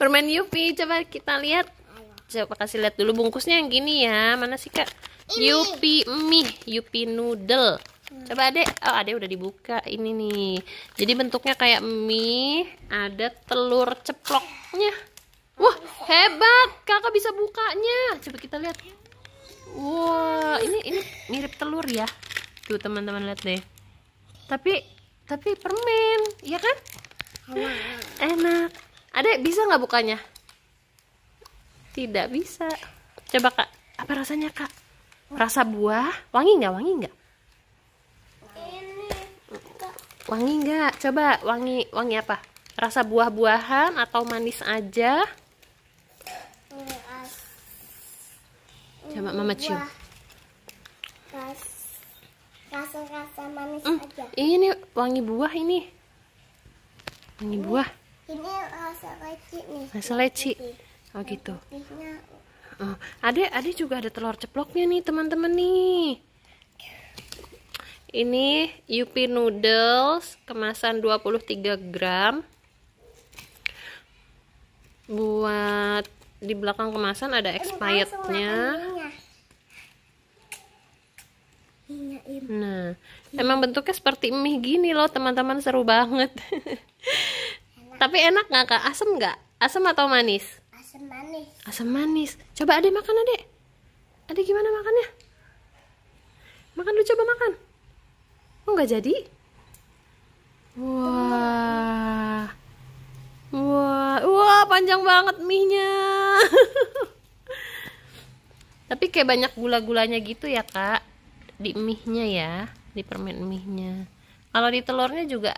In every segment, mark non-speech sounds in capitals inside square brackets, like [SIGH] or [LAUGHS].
permen Yupi coba kita lihat coba kasih lihat dulu bungkusnya yang gini ya mana sih kak ini. Yupi mie Yupi noodle coba adek oh adek udah dibuka ini nih jadi bentuknya kayak mie ada telur ceploknya wah hebat kakak bisa bukanya coba kita lihat wah ini ini mirip telur ya tuh teman-teman lihat deh tapi tapi permen ya kan enak ada bisa nggak bukanya? Tidak bisa. Coba kak, apa rasanya kak? Rasa buah, wangi nggak? Wangi nggak? Wangi nggak? Coba wangi, wangi apa? Rasa buah-buahan atau manis aja? Coba mama cium. Rasa-rasa manis hmm, aja. Ini wangi buah ini. Wangi buah. Ini rasa leci nih. Rasa leci. Oh gitu. Oh, adik, ada juga ada telur ceploknya nih teman-teman nih. Ini Yupi Noodles kemasan 23 gram. Buat di belakang kemasan ada expirednya. Nah, emang bentuknya seperti mie gini loh teman-teman seru banget. [LAUGHS] tapi enak nggak kak asam nggak asam atau manis asam manis asam manis coba adek makan adek adek gimana makannya makan lu coba makan oh nggak jadi wah wah wah panjang banget mie-nya [LAUGHS] tapi kayak banyak gula-gulanya gitu ya kak di mie-nya ya di permen mie-nya kalau di telurnya juga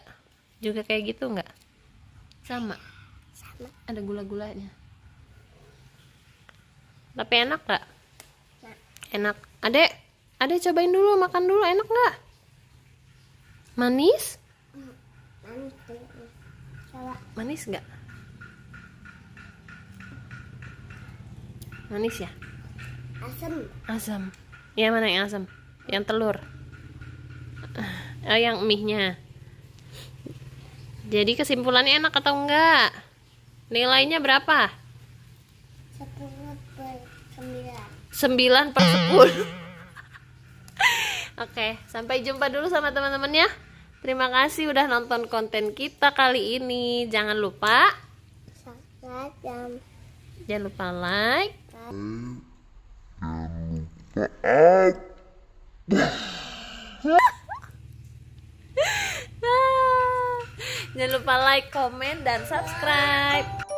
juga kayak gitu nggak sama sama ada gula-gulanya tapi enak gak? Nah. enak adek adek cobain dulu makan dulu enak gak? manis? manis manis gak? manis ya? asam asam ya mana yang asam? yang telur oh yang mie nya jadi kesimpulannya enak atau enggak? Nilainya berapa? 10 per 9. 9 per 10. [LAUGHS] Oke, sampai jumpa dulu sama teman-teman ya. Terima kasih udah nonton konten kita kali ini. Jangan lupa Jangan lupa like. Jangan lupa. [LAUGHS] Jangan lupa like, comment, dan subscribe.